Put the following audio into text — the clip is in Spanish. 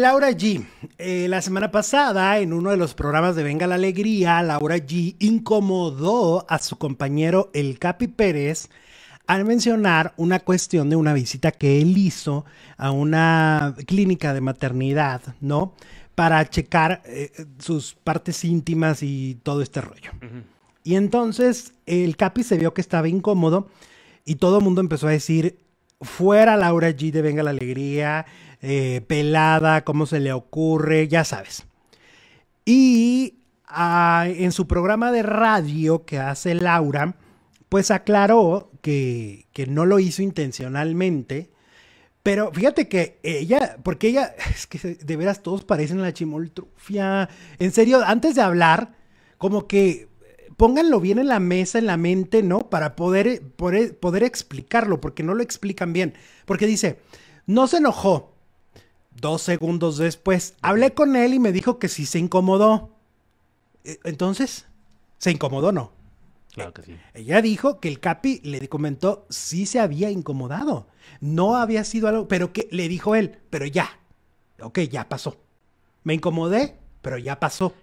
Laura G. Eh, la semana pasada, en uno de los programas de Venga la Alegría, Laura G. incomodó a su compañero El Capi Pérez al mencionar una cuestión de una visita que él hizo a una clínica de maternidad, ¿no? Para checar eh, sus partes íntimas y todo este rollo. Y entonces el Capi se vio que estaba incómodo y todo el mundo empezó a decir, fuera Laura G de Venga la Alegría, eh, pelada, cómo se le ocurre, ya sabes. Y ah, en su programa de radio que hace Laura, pues aclaró que, que no lo hizo intencionalmente, pero fíjate que ella, porque ella, es que de veras todos parecen la chimoltrufia. En serio, antes de hablar, como que pónganlo bien en la mesa, en la mente, ¿no? Para poder, eh, eh, poder, explicarlo, porque no lo explican bien. Porque dice, no se enojó. Dos segundos después, hablé con él y me dijo que sí se incomodó. E, entonces, ¿se incomodó o no? Claro que sí. Ella dijo que el Capi le comentó si se había incomodado. No había sido algo, pero que le dijo él, pero ya. Ok, ya pasó. Me incomodé, pero ya pasó.